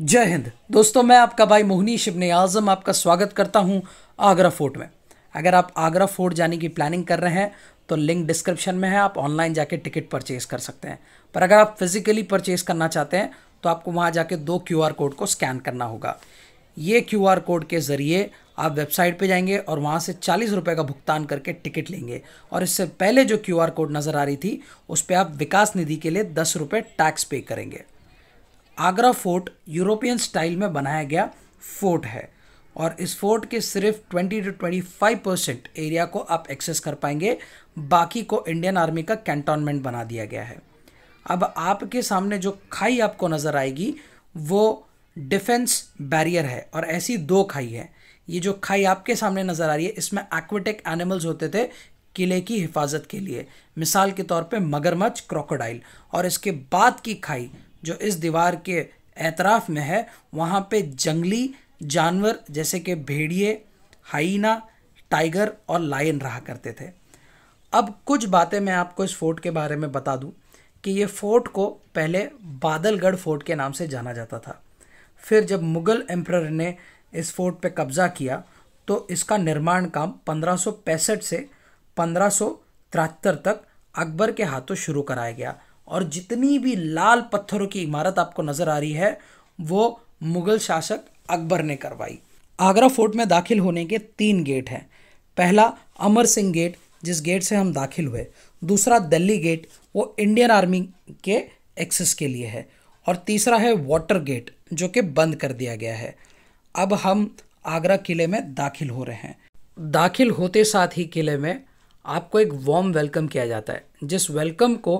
जय हिंद दोस्तों मैं आपका भाई मोहनी शिबन आज़म आपका स्वागत करता हूं आगरा फोर्ट में अगर आप आगरा फोर्ट जाने की प्लानिंग कर रहे हैं तो लिंक डिस्क्रिप्शन में है आप ऑनलाइन जाके टिकट परचेज कर सकते हैं पर अगर आप फिज़िकली परचेज करना चाहते हैं तो आपको वहाँ जाके दो क्यू कोड को स्कैन करना होगा ये क्यू कोड के ज़रिए आप वेबसाइट पे जाएंगे और वहाँ से चालीस रुपये का भुगतान करके टिकट लेंगे और इससे पहले जो क्यू कोड नज़र आ रही थी उस पर आप विकास निधि के लिए दस रुपये टैक्स पे करेंगे आगरा फोर्ट यूरोपियन स्टाइल में बनाया गया फोर्ट है और इस फोर्ट के सिर्फ 20 टू 25 परसेंट एरिया को आप एक्सेस कर पाएंगे बाकी को इंडियन आर्मी का कैंटोनमेंट बना दिया गया है अब आपके सामने जो खाई आपको नज़र आएगी वो डिफेंस बैरियर है और ऐसी दो खाई है ये जो खाई आपके सामने नज़र आ रही है इसमें एक्वेटिक एनिमल्स होते थे किले की हिफाजत के लिए मिसाल के तौर पे मगरमच्छ क्रोकोडाइल और इसके बाद की खाई जो इस दीवार के एतराफ़ में है वहाँ पे जंगली जानवर जैसे कि भेड़िए हाइना टाइगर और लायन रहा करते थे अब कुछ बातें मैं आपको इस फोर्ट के बारे में बता दूं कि ये फोर्ट को पहले बादलगढ़ फोर्ट के नाम से जाना जाता था फिर जब मुग़ल एम्प्रर ने इस फोर्ट पर कब्ज़ा किया तो इसका निर्माण काम पंद्रह से पंद्रह तक अकबर के हाथों शुरू कराया गया और जितनी भी लाल पत्थरों की इमारत आपको नज़र आ रही है वो मुग़ल शासक अकबर ने करवाई आगरा फोर्ट में दाखिल होने के तीन गेट हैं पहला अमर सिंह गेट जिस गेट से हम दाखिल हुए दूसरा दिल्ली गेट वो इंडियन आर्मी के एक्सेस के लिए है और तीसरा है वाटर गेट जो कि बंद कर दिया गया है अब हम आगरा किले में दाखिल हो रहे हैं दाखिल होते साथ ही किले में आपको एक वार्म वेलकम किया जाता है जिस वेलकम को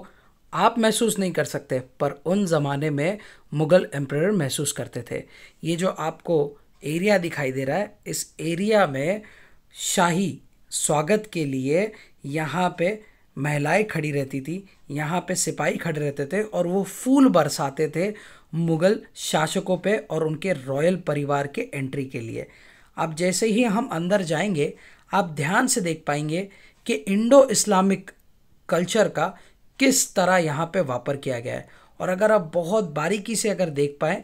आप महसूस नहीं कर सकते पर उन ज़माने में मुग़ल एम्प्रर महसूस करते थे ये जो आपको एरिया दिखाई दे रहा है इस एरिया में शाही स्वागत के लिए यहाँ पे महिलाएं खड़ी रहती थी यहाँ पे सिपाही खड़े रहते थे और वो फूल बरसाते थे मुग़ल शासकों पे और उनके रॉयल परिवार के एंट्री के लिए अब जैसे ही हम अंदर जाएंगे आप ध्यान से देख पाएंगे कि इंडो इस्लामिक कल्चर का किस तरह यहाँ पे वापर किया गया है और अगर आप बहुत बारीकी से अगर देख पाए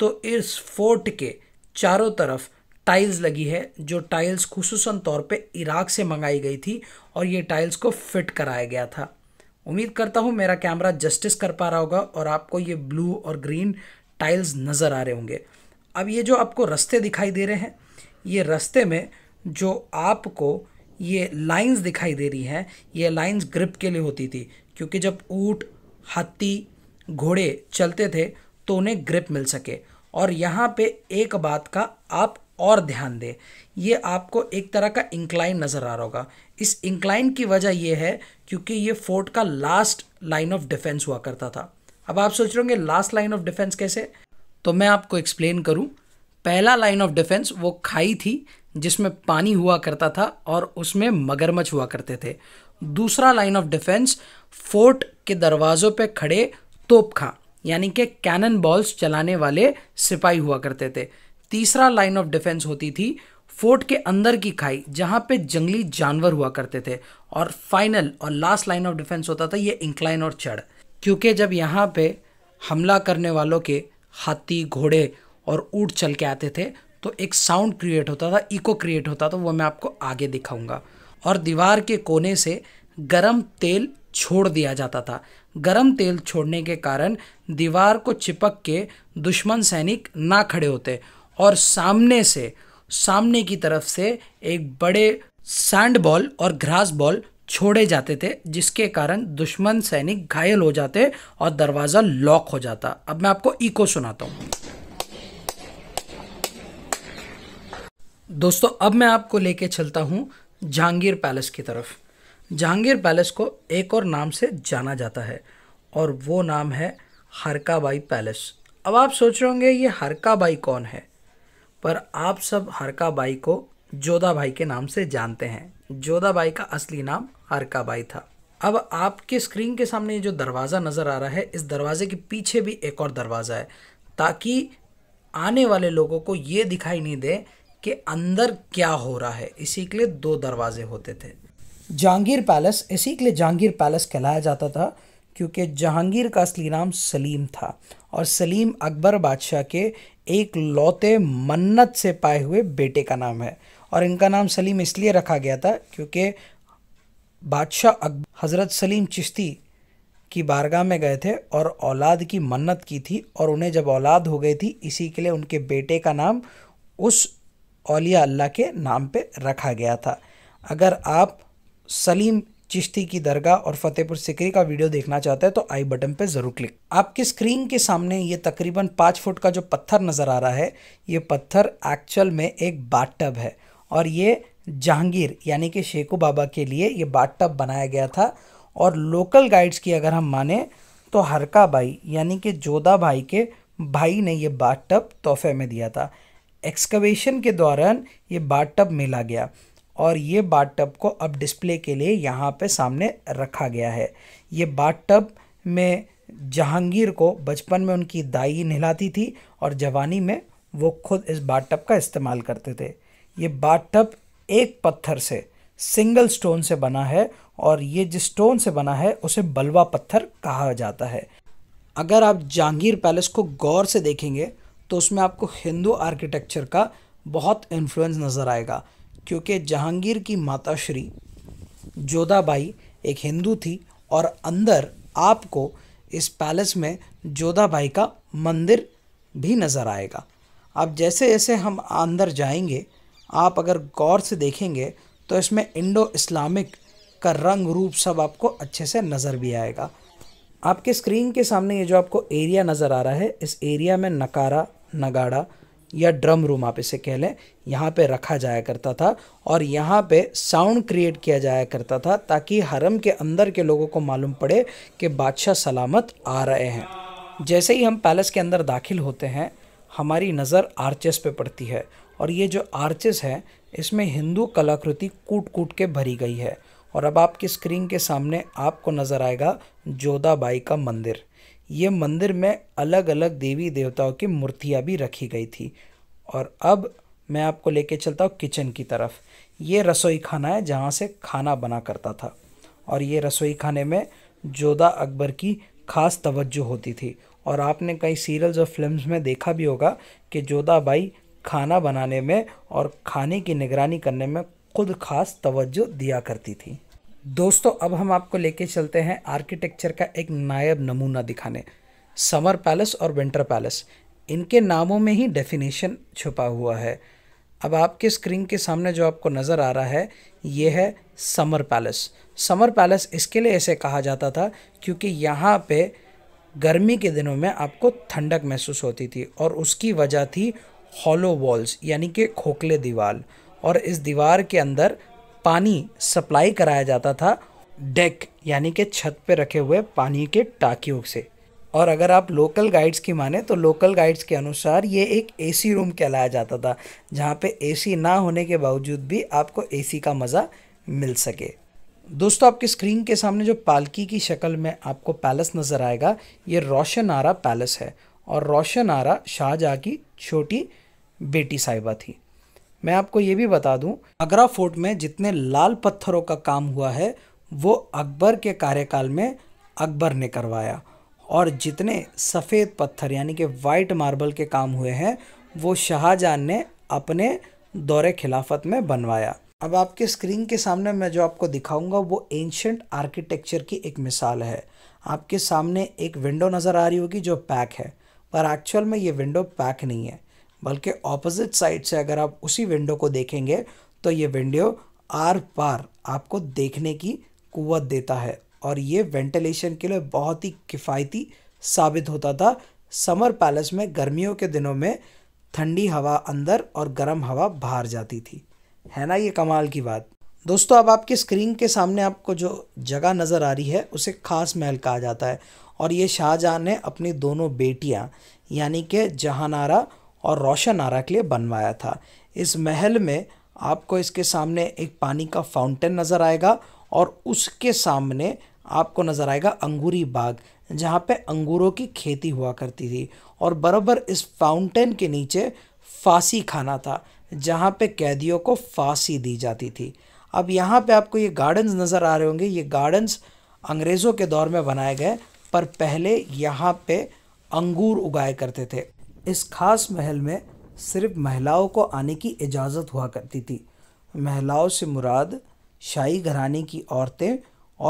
तो इस फोर्ट के चारों तरफ टाइल्स लगी है जो टाइल्स खसूस तौर पे इराक से मंगाई गई थी और ये टाइल्स को फिट कराया गया था उम्मीद करता हूँ मेरा कैमरा जस्टिस कर पा रहा होगा और आपको ये ब्लू और ग्रीन टाइल्स नज़र आ रहे होंगे अब ये जो आपको रस्ते दिखाई दे रहे हैं ये रस्ते में जो आपको ये लाइंस दिखाई दे रही हैं ये लाइंस ग्रिप के लिए होती थी क्योंकि जब ऊँट हाथी घोड़े चलते थे तो उन्हें ग्रिप मिल सके और यहाँ पे एक बात का आप और ध्यान दें ये आपको एक तरह का इंक्लाइन नज़र आ रहा होगा इस इंक्लाइन की वजह ये है क्योंकि ये फोर्ट का लास्ट लाइन ऑफ डिफेंस हुआ करता था अब आप सोच रहे होंगे लास्ट लाइन ऑफ डिफेंस कैसे तो मैं आपको एक्सप्लेन करूँ पहला लाइन ऑफ डिफेंस वो खाई थी जिसमें पानी हुआ करता था और उसमें मगरमच्छ हुआ करते थे दूसरा लाइन ऑफ डिफेंस फोर्ट के दरवाज़ों पे खड़े तोपखा यानी कि कैनन बॉल्स चलाने वाले सिपाही हुआ करते थे तीसरा लाइन ऑफ डिफेंस होती थी फोर्ट के अंदर की खाई जहाँ पे जंगली जानवर हुआ करते थे और फाइनल और लास्ट लाइन ऑफ डिफेंस होता था ये इंक्लाइन और चढ़ क्योंकि जब यहाँ पे हमला करने वालों के हाथी घोड़े और ऊँट चल के आते थे तो एक साउंड क्रिएट होता था इको क्रिएट होता था वो मैं आपको आगे दिखाऊंगा और दीवार के कोने से गरम तेल छोड़ दिया जाता था गरम तेल छोड़ने के कारण दीवार को चिपक के दुश्मन सैनिक ना खड़े होते और सामने से सामने की तरफ से एक बड़े सैंड बॉल और घ्रास बॉल छोड़े जाते थे जिसके कारण दुश्मन सैनिक घायल हो जाते और दरवाज़ा लॉक हो जाता अब मैं आपको इको सुनाता हूँ दोस्तों अब मैं आपको लेके चलता हूँ जहांगीर पैलेस की तरफ जहांगीर पैलेस को एक और नाम से जाना जाता है और वो नाम है हरकाबाई पैलेस अब आप सोच रहे होंगे ये हरकाबाई कौन है पर आप सब हरकाबाई को जोधा भाई के नाम से जानते हैं जोधा भाई का असली नाम हरकाबाई था अब आपके स्क्रीन के सामने जो दरवाज़ा नज़र आ रहा है इस दरवाजे के पीछे भी एक और दरवाज़ा है ताकि आने वाले लोगों को ये दिखाई नहीं दे कि अंदर क्या हो रहा है इसी के लिए दो दरवाजे होते थे जहांगीर पैलेस इसी के लिए जहांगीर पैलेस कहलाया जाता था क्योंकि जहांगीर का असली नाम सलीम था और सलीम अकबर बादशाह के एक लौते मन्नत से पाए हुए बेटे का नाम है और इनका नाम सलीम इसलिए रखा गया था क्योंकि बादशाह अकबर हज़रत सलीम चिश्ती की बारगाह में गए थे और औलाद की मन्नत की थी और उन्हें जब औलाद हो गई थी इसी के लिए उनके बेटे का नाम उस अलिया अल्लाह के नाम पे रखा गया था अगर आप सलीम चिश्ती की दरगाह और फतेहपुर सिकरी का वीडियो देखना चाहते हैं तो आई बटन पे ज़रूर क्लिक आपकी स्क्रीन के सामने ये तकरीबन पाँच फुट का जो पत्थर नज़र आ रहा है ये पत्थर एक्चुअल में एक बाटब है और ये जहांगीर यानी कि शेखू बाबा के लिए ये बाटब बनाया गया था और लोकल गाइड्स की अगर हम माने तो हरका भाई यानी कि जोधा भाई के भाई ने ये बाट टब तोहफे में दिया था एक्सकवेशन के दौरान ये बाटअप मिला गया और ये टब को अब डिस्प्ले के लिए यहाँ पे सामने रखा गया है ये टब में जहांगीर को बचपन में उनकी दाई नहलाती थी और जवानी में वो खुद इस बाटअप का इस्तेमाल करते थे ये टब एक पत्थर से सिंगल स्टोन से बना है और ये जिस स्टोन से बना है उसे बलवा पत्थर कहा जाता है अगर आप जहांगीर पैलेस को गौर से देखेंगे तो उसमें आपको हिंदू आर्किटेक्चर का बहुत इन्फ्लुएंस नज़र आएगा क्योंकि जहांगीर की माता श्री जोधाबाई एक हिंदू थी और अंदर आपको इस पैलेस में जोधाबाई का मंदिर भी नज़र आएगा अब जैसे जैसे हम अंदर जाएंगे आप अगर गौर से देखेंगे तो इसमें इंडो इस्लामिक का रंग रूप सब आपको अच्छे से नज़र भी आएगा आपके स्क्रीन के सामने ये जो आपको एरिया नज़र आ रहा है इस एरिया में नकारा नगाड़ा या ड्रम रूम आप इसे कह लें यहाँ पे रखा जाया करता था और यहाँ पे साउंड क्रिएट किया जाया करता था ताकि हरम के अंदर के लोगों को मालूम पड़े कि बादशाह सलामत आ रहे हैं जैसे ही हम पैलेस के अंदर दाखिल होते हैं हमारी नज़र आर्चेस पे पड़ती है और ये जो आर्चेस है इसमें हिंदू कलाकृति कूट कूट के भरी गई है और अब आपकी स्क्रीन के सामने आपको नज़र आएगा जोधाबाई का मंदिर ये मंदिर में अलग अलग देवी देवताओं की मूर्तियाँ भी रखी गई थी और अब मैं आपको लेके चलता हूँ किचन की तरफ ये रसोई खाना है जहाँ से खाना बना करता था और ये रसोई खाने में जोधा अकबर की खास तवज्जो होती थी और आपने कई सीरियल्स और फिल्म्स में देखा भी होगा कि जोधा भाई खाना बनाने में और खाने की निगरानी करने में खुद खास तवज्जो दिया करती थी दोस्तों अब हम आपको लेके चलते हैं आर्किटेक्चर का एक नायब नमूना दिखाने समर पैलेस और विंटर पैलेस इनके नामों में ही डेफिनेशन छुपा हुआ है अब आपके स्क्रीन के सामने जो आपको नज़र आ रहा है ये है समर पैलेस समर पैलेस इसके लिए ऐसे कहा जाता था क्योंकि यहाँ पे गर्मी के दिनों में आपको ठंडक महसूस होती थी और उसकी वजह थी हॉलो वॉल्स यानी कि खोखले दीवार और इस दीवार के अंदर पानी सप्लाई कराया जाता था डेक यानी कि छत पे रखे हुए पानी के टाकियों से और अगर आप लोकल गाइड्स की माने तो लोकल गाइड्स के अनुसार ये एक एसी रूम कहलाया जाता था जहाँ पे एसी ना होने के बावजूद भी आपको एसी का मज़ा मिल सके दोस्तों आपकी स्क्रीन के सामने जो पालकी की शक्ल में आपको पैलेस नज़र आएगा ये रोशन आरा पैलेस है और रोशन आरा शाहजहाँ की छोटी बेटी साहिबा थी मैं आपको ये भी बता दूं आगरा फोर्ट में जितने लाल पत्थरों का काम हुआ है वो अकबर के कार्यकाल में अकबर ने करवाया और जितने सफ़ेद पत्थर यानी कि वाइट मार्बल के काम हुए हैं वो शाहजहाँ ने अपने दौरे खिलाफत में बनवाया अब आपके स्क्रीन के सामने मैं जो आपको दिखाऊंगा वो एंशंट आर्किटेक्चर की एक मिसाल है आपके सामने एक विंडो नज़र आ रही होगी जो पैक है पर एक्चुअल में ये विंडो पैक नहीं है बल्कि ऑपोजिट साइड से अगर आप उसी विंडो को देखेंगे तो ये विंडो आर पार आपको देखने की कुवत देता है और ये वेंटिलेशन के लिए बहुत ही किफ़ायती साबित होता था समर पैलेस में गर्मियों के दिनों में ठंडी हवा अंदर और गर्म हवा बाहर जाती थी है ना ये कमाल की बात दोस्तों अब आपकी स्क्रीन के सामने आपको जो जगह नज़र आ रही है उसे खास महल कहा जाता है और ये शाहजहाँ ने अपनी दोनों बेटियाँ यानी कि जहानारा और रोशन आरा के लिए बनवाया था इस महल में आपको इसके सामने एक पानी का फाउंटेन नज़र आएगा और उसके सामने आपको नज़र आएगा अंगूरी बाग जहाँ पे अंगूरों की खेती हुआ करती थी और बराबर इस फाउंटेन के नीचे फांसी खाना था जहाँ पे कैदियों को फांसी दी जाती थी अब यहाँ पे आपको ये गार्डन्स नज़र आ रहे होंगे ये गार्डन्स अंग्रेज़ों के दौर में बनाए गए पर पहले यहाँ पे अंगूर उगाए करते थे इस खास महल में सिर्फ महिलाओं को आने की इजाज़त हुआ करती थी महिलाओं से मुराद शाही घराने की औरतें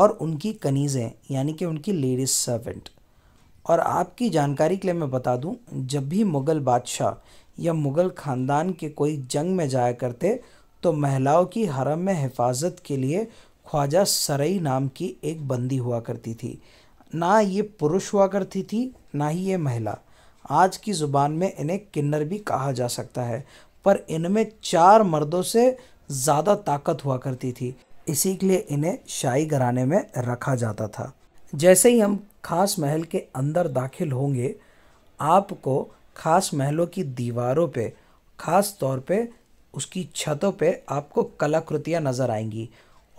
और उनकी कनीज़ें यानी कि उनकी लेडीज़ सर्वेंट और आपकी जानकारी के लिए मैं बता दूं जब भी मुग़ल बादशाह या मुग़ल ख़ानदान के कोई जंग में जाया करते तो महिलाओं की हरम में हिफाजत के लिए ख्वाजा सरई नाम की एक बंदी हुआ करती थी ना ये पुरुष हुआ करती थी ना ही ये महिला आज की ज़ुबान में इन्हें किन्नर भी कहा जा सकता है पर इनमें चार मर्दों से ज़्यादा ताकत हुआ करती थी इसी के लिए इन्हें शाही घराने में रखा जाता था जैसे ही हम खास महल के अंदर दाखिल होंगे आपको खास महलों की दीवारों पे खास तौर पे उसकी छतों पे आपको कलाकृतियाँ नज़र आएंगी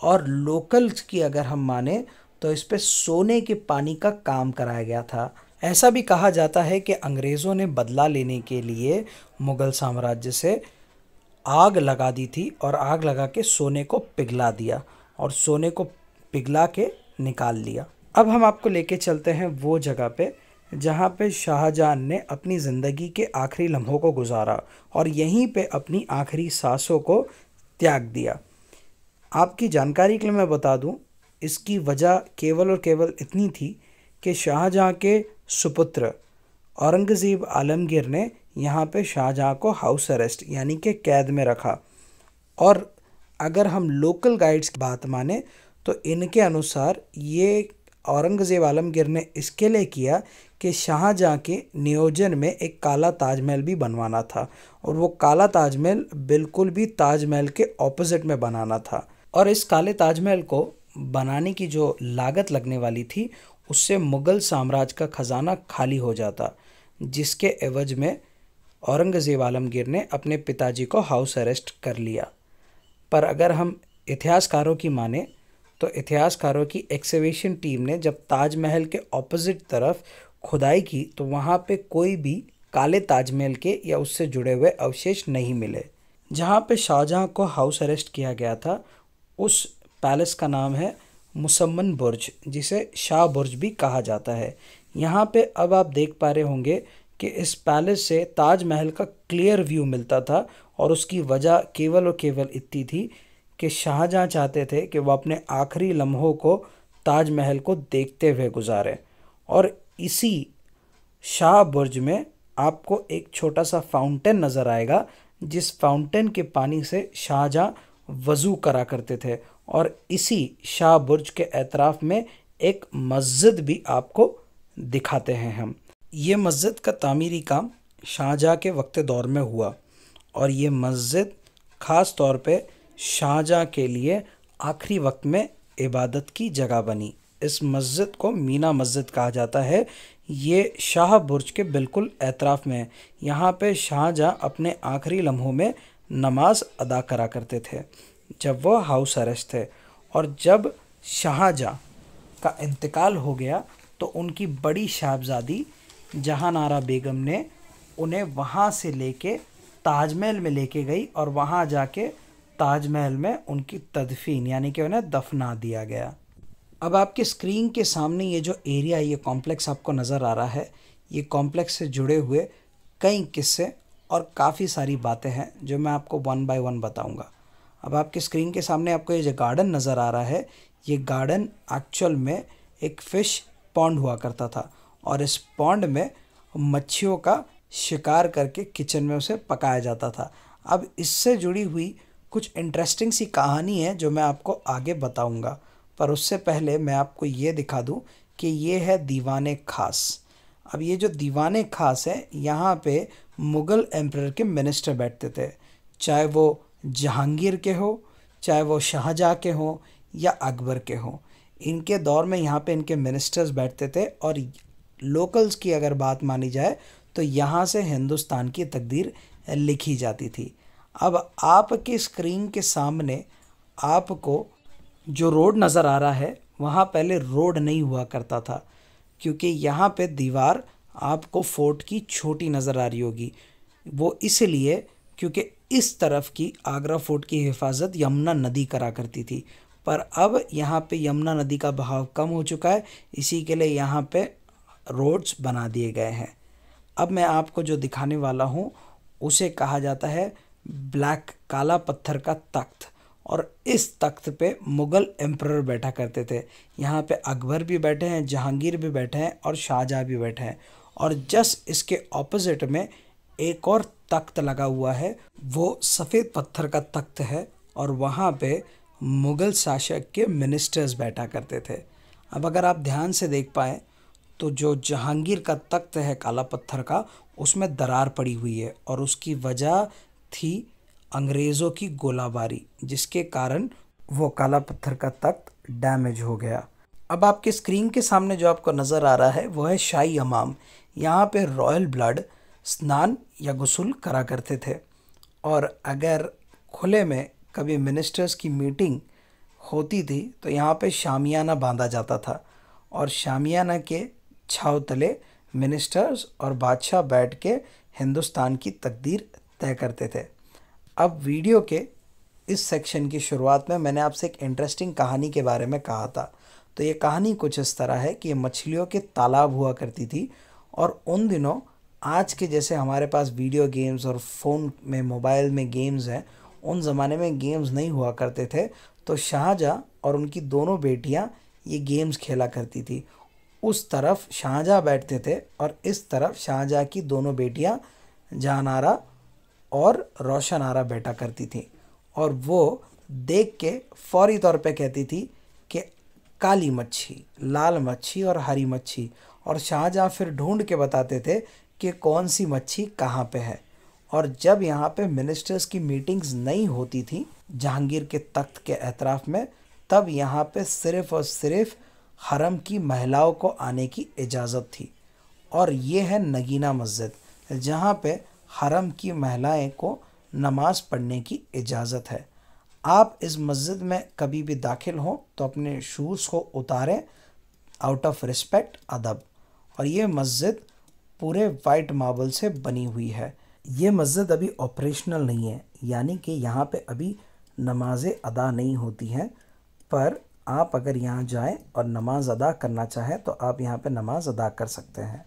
और लोकल्स की अगर हम माने तो इस पर सोने के पानी का काम कराया गया था ऐसा भी कहा जाता है कि अंग्रेज़ों ने बदला लेने के लिए मुग़ल साम्राज्य से आग लगा दी थी और आग लगा के सोने को पिघला दिया और सोने को पिघला के निकाल लिया अब हम आपको लेके चलते हैं वो जगह पे जहाँ पे शाहजहां ने अपनी ज़िंदगी के आखिरी लम्हों को गुजारा और यहीं पे अपनी आखिरी सांसों को त्याग दिया आपकी जानकारी के लिए मैं बता दूँ इसकी वजह केवल और केवल इतनी थी कि शाहजहाँ के सुपुत्र औरंगज़ेब आलमगीर ने यहाँ पे शाहजहाँ को हाउस अरेस्ट यानी कि कैद में रखा और अगर हम लोकल गाइड्स की बात माने तो इनके अनुसार ये औरंगज़ेब आलमगीर ने इसके लिए किया कि शाहजहाँ के नियोजन में एक काला ताजमहल भी बनवाना था और वो काला ताजमहल बिल्कुल भी ताजमहल के ऑपोजिट में बनाना था और इस काले ताजमहल को बनाने की जो लागत लगने वाली थी उससे मुग़ल साम्राज्य का ख़जाना खाली हो जाता जिसके एवज में औरंगज़ेब आलमगीर ने अपने पिताजी को हाउस अरेस्ट कर लिया पर अगर हम इतिहासकारों की माने तो इतिहासकारों की एक्सेवेशन टीम ने जब ताजमहल के ऑपोजिट तरफ खुदाई की तो वहाँ पे कोई भी काले ताजमहल के या उससे जुड़े हुए अवशेष नहीं मिले जहाँ पे शाहजहाँ को हाउस अरेस्ट किया गया था उस पैलेस का नाम है मुसम्मन बुर्ज जिसे शाह बुर्ज भी कहा जाता है यहाँ पे अब आप देख पा रहे होंगे कि इस पैलेस से ताजमहल का क्लियर व्यू मिलता था और उसकी वजह केवल और केवल इतनी थी कि शाहजहाँ चाहते थे कि वह अपने आखिरी लम्हों को ताजमहल को देखते हुए गुजारें और इसी शाह बुर्ज में आपको एक छोटा सा फाउंटेन नज़र आएगा जिस फाउंटेन के पानी से शाहजहाँ वज़ू करा करते थे और इसी शाह बुर्ज के एतराफ़ में एक मस्जिद भी आपको दिखाते हैं हम ये मस्जिद का तामीरी काम शाहजहाँ के वक्त दौर में हुआ और ये मस्जिद ख़ास तौर पे शाहजहाँ के लिए आखिरी वक्त में इबादत की जगह बनी इस मस्जिद को मीना मस्जिद कहा जाता है ये शाह बुर्ज के बिल्कुल एतराफ़ में है यहाँ पे शाहजहाँ अपने आखिरी लम्हों में नमाज अदा करा करते थे जब वह हाउस अरेस्ट थे और जब शाहजहाँ का इंतकाल हो गया तो उनकी बड़ी साहबजादी जहानारा बेगम ने उन्हें वहाँ से लेके ताजमहल में लेके गई और वहाँ जाके ताजमहल में उनकी तदफीन यानी कि उन्हें दफना दिया गया अब आपके स्क्रीन के सामने ये जो एरिया ये कॉम्प्लेक्स आपको नज़र आ रहा है ये कॉम्प्लेक्स से जुड़े हुए कई किस्से और काफ़ी सारी बातें हैं जो मैं आपको वन बाय वन बताऊंगा अब आपके स्क्रीन के सामने आपको ये जो गार्डन नज़र आ रहा है ये गार्डन एक्चुअल में एक फ़िश पॉन्ड हुआ करता था और इस पॉन्ड में मच्छियों का शिकार करके किचन में उसे पकाया जाता था अब इससे जुड़ी हुई कुछ इंटरेस्टिंग सी कहानी है जो मैं आपको आगे बताऊंगा पर उससे पहले मैं आपको ये दिखा दूं कि ये है दीवाने खास अब ये जो दीवाने खास है यहाँ पे मुग़ल एम्प्रर के मिनिस्टर बैठते थे चाहे वो जहांगीर के हो चाहे वो शाहजहाँ के हों या अकबर के हों इनके दौर में यहाँ पे इनके मिनिस्टर्स बैठते थे और लोकल्स की अगर बात मानी जाए तो यहाँ से हिंदुस्तान की तकदीर लिखी जाती थी अब आपके स्क्रीन के सामने आपको जो रोड नज़र आ रहा है वहाँ पहले रोड नहीं हुआ करता था क्योंकि यहाँ पे दीवार आपको फोर्ट की छोटी नज़र आ रही होगी वो इसलिए क्योंकि इस तरफ की आगरा फोर्ट की हिफाजत यमुना नदी करा करती थी पर अब यहाँ पे यमुना नदी का बहाव कम हो चुका है इसी के लिए यहाँ पे रोड्स बना दिए गए हैं अब मैं आपको जो दिखाने वाला हूँ उसे कहा जाता है ब्लैक काला पत्थर का तख्त और इस तख्त पे मुग़ल एम्प्रर बैठा करते थे यहाँ पे अकबर भी बैठे हैं जहांगीर भी बैठे हैं और शाहजहाँ भी बैठे हैं और जस्ट इसके ऑपोजिट में एक और तख्त लगा हुआ है वो सफ़ेद पत्थर का तख्त है और वहाँ पे मुग़ल शासक के मिनिस्टर्स बैठा करते थे अब अगर आप ध्यान से देख पाए तो जो जहांगीर का तख्त है काला पत्थर का उसमें दरार पड़ी हुई है और उसकी वजह थी अंग्रेज़ों की गोलाबारी जिसके कारण वो काला पत्थर का तख्त डैमेज हो गया अब आपके स्क्रीन के सामने जो आपको नज़र आ रहा है वो है शाही अमाम यहाँ पे रॉयल ब्लड स्नान या गसूल करा करते थे और अगर खुले में कभी मिनिस्टर्स की मीटिंग होती थी तो यहाँ पे शामियाना बांधा जाता था और शामियाना के छाव तले मिनिस्टर्स और बादशाह बैठ के हिंदुस्तान की तकदीर तय करते थे अब वीडियो के इस सेक्शन की शुरुआत में मैंने आपसे एक इंटरेस्टिंग कहानी के बारे में कहा था तो ये कहानी कुछ इस तरह है कि ये मछलियों के तालाब हुआ करती थी और उन दिनों आज के जैसे हमारे पास वीडियो गेम्स और फ़ोन में मोबाइल में गेम्स हैं उन ज़माने में गेम्स नहीं हुआ करते थे तो शाहजहाँ और उनकी दोनों बेटियाँ ये गेम्स खेला करती थी उस तरफ शाहजहाँ बैठते थे और इस तरफ शाहजहाँ की दोनों बेटियाँ आरा और रोशन आरा बैठा करती थी और वो देख के फौरी तौर पे कहती थी कि काली मच्छी लाल मच्छी और हरी मच्छी और शाहजहाँ फिर ढूंढ के बताते थे कि कौन सी मच्छी कहाँ पे है और जब यहाँ पे मिनिस्टर्स की मीटिंग्स नहीं होती थी जहांगीर के तख्त के एतराफ़ में तब यहाँ पे सिर्फ़ और सिर्फ हरम की महिलाओं को आने की इजाज़त थी और ये है नगीना मस्जिद जहाँ पे हरम की महिलाएं को नमाज़ पढ़ने की इजाज़त है आप इस मस्जिद में कभी भी दाखिल हों तो अपने शूज़ को उतारें आउट ऑफ रिस्पेक्ट अदब और ये मस्जिद पूरे वाइट मार्बल से बनी हुई है ये मस्जिद अभी ऑपरेशनल नहीं है यानी कि यहाँ पे अभी नमाज़ें अदा नहीं होती हैं पर आप अगर यहाँ जाएं और नमाज़ अदा करना चाहें तो आप यहाँ पे नमाज़ अदा कर सकते हैं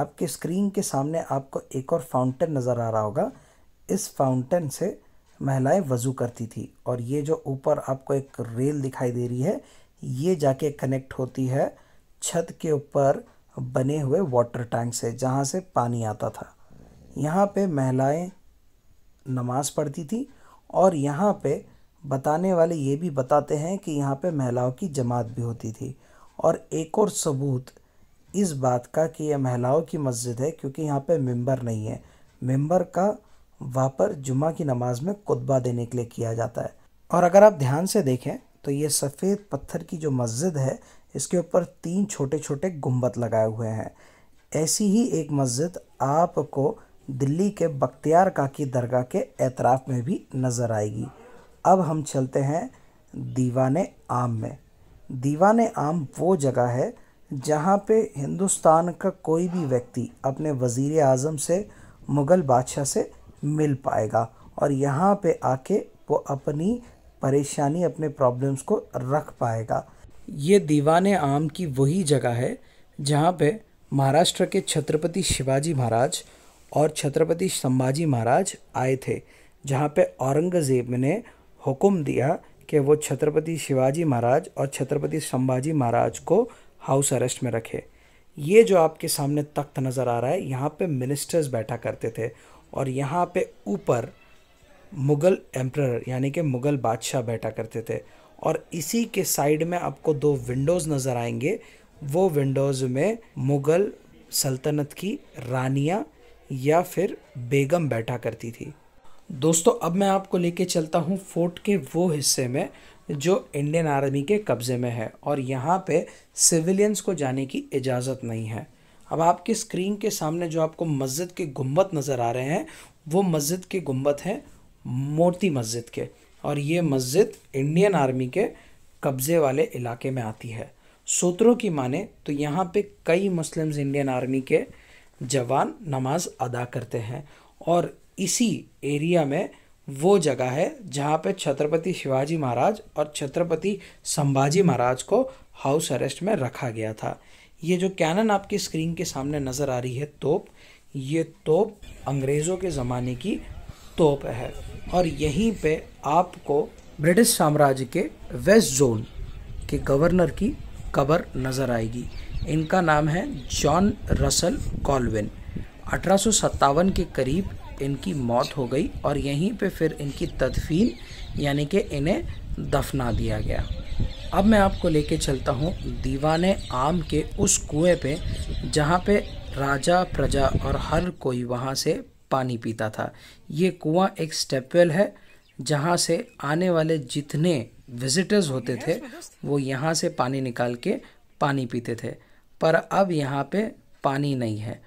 आपके स्क्रीन के सामने आपको एक और फाउंटेन नज़र आ रहा होगा इस फाउंटेन से महिलाएं वज़ू करती थी और ये जो ऊपर आपको एक रेल दिखाई दे रही है ये जाके कनेक्ट होती है छत के ऊपर बने हुए वाटर टैंक्स है जहाँ से पानी आता था यहाँ पे महिलाएं नमाज़ पढ़ती थी और यहाँ पे बताने वाले ये भी बताते हैं कि यहाँ पे महिलाओं की जमात भी होती थी और एक और सबूत इस बात का कि यह महिलाओं की मस्जिद है क्योंकि यहाँ पे मेंबर नहीं है मेंबर का वहाँ पर जुमा की नमाज़ में खुतबा देने के लिए किया जाता है और अगर आप ध्यान से देखें तो ये सफ़ेद पत्थर की जो मस्जिद है इसके ऊपर तीन छोटे छोटे गुम्बद लगाए हुए हैं ऐसी ही एक मस्जिद आपको दिल्ली के बख्तियार काकी दरगाह के एतराफ़ में भी नज़र आएगी अब हम चलते हैं दीवान आम में दीवान आम वो जगह है जहाँ पे हिंदुस्तान का कोई भी व्यक्ति अपने वज़ी अज़म से मुग़ल बादशाह से मिल पाएगा और यहाँ पे आके वो अपनी परेशानी अपने प्रॉब्लम्स को रख पाएगा ये दीवान आम की वही जगह है जहाँ पे महाराष्ट्र के छत्रपति शिवाजी महाराज और छत्रपति संभाजी महाराज आए थे जहाँ पे औरंगज़ेब ने हुक्म दिया कि वो छत्रपति शिवाजी महाराज और छत्रपति संभाजी महाराज को हाउस अरेस्ट में रखे ये जो आपके सामने तख्त नज़र आ रहा है यहाँ पे मिनिस्टर्स बैठा करते थे और यहाँ पे ऊपर मुग़ल एम्प्रर यानी कि मुग़ल बादशाह बैठा करते थे और इसी के साइड में आपको दो विंडोज़ नज़र आएंगे वो विंडोज़ में मुग़ल सल्तनत की रानिया या फिर बेगम बैठा करती थी दोस्तों अब मैं आपको लेके चलता हूँ फोर्ट के वो हिस्से में जो इंडियन आर्मी के कब्ज़े में है और यहाँ पे सिविलियंस को जाने की इजाज़त नहीं है अब आपके स्क्रीन के सामने जो आपको मस्जिद के गुम्बद नज़र आ रहे हैं वो मस्जिद के गुम्बद हैं मोती मस्जिद के और ये मस्जिद इंडियन आर्मी के कब्ज़े वाले इलाके में आती है सूत्रों की माने तो यहाँ पे कई मुस्लिम्स इंडियन आर्मी के जवान नमाज अदा करते हैं और इसी एरिया में वो जगह है जहाँ पे छत्रपति शिवाजी महाराज और छत्रपति संभाजी महाराज को हाउस अरेस्ट में रखा गया था ये जो कैनन आपकी स्क्रीन के सामने नज़र आ रही है तोप ये तोप अंग्रेज़ों के ज़माने की तोप है और यहीं पे आपको ब्रिटिश साम्राज्य के वेस्ट जोन के गवर्नर की कबर नज़र आएगी इनका नाम है जॉन रसल कॉलविन अठारह के करीब इनकी मौत हो गई और यहीं पे फिर इनकी तदफीन यानी कि इन्हें दफना दिया गया अब मैं आपको लेके चलता हूँ दीवान आम के उस कुएं पे जहाँ पे राजा प्रजा और हर कोई वहाँ से पानी पीता था ये कुआं एक स्टेपवेल है जहाँ से आने वाले जितने विजिटर्स होते थे वो यहाँ से पानी निकाल के पानी पीते थे पर अब यहाँ पे पानी नहीं है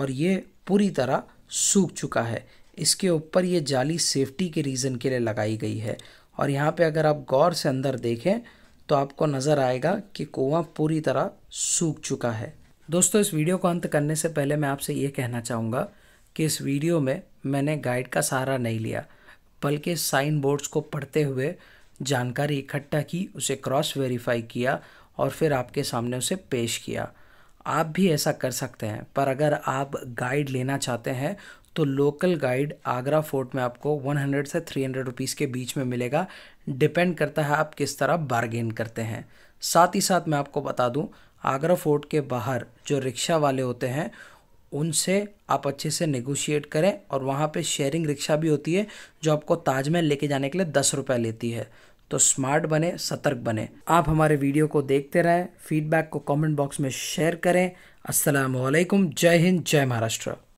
और ये पूरी तरह सूख चुका है इसके ऊपर ये जाली सेफ्टी के रीज़न के लिए लगाई गई है और यहाँ पे अगर आप गौर से अंदर देखें तो आपको नज़र आएगा कि कुआं पूरी तरह सूख चुका है दोस्तों इस वीडियो को अंत करने से पहले मैं आपसे ये कहना चाहूँगा कि इस वीडियो में मैंने गाइड का सहारा नहीं लिया बल्कि साइन बोर्ड्स को पढ़ते हुए जानकारी इकट्ठा की उसे क्रॉस वेरीफाई किया और फिर आपके सामने उसे पेश किया आप भी ऐसा कर सकते हैं पर अगर आप गाइड लेना चाहते हैं तो लोकल गाइड आगरा फोर्ट में आपको 100 से 300 हंड्रेड के बीच में मिलेगा डिपेंड करता है आप किस तरह बार्गेन करते हैं साथ ही साथ मैं आपको बता दूं आगरा फोर्ट के बाहर जो रिक्शा वाले होते हैं उनसे आप अच्छे से नेगोशिएट करें और वहाँ पे शेयरिंग रिक्शा भी होती है जो आपको ताजमहल लेके जाने के लिए दस रुपये लेती है तो स्मार्ट बने सतर्क बने आप हमारे वीडियो को देखते रहें फीडबैक को कमेंट बॉक्स में शेयर करें असलकुम जय हिंद जय महाराष्ट्र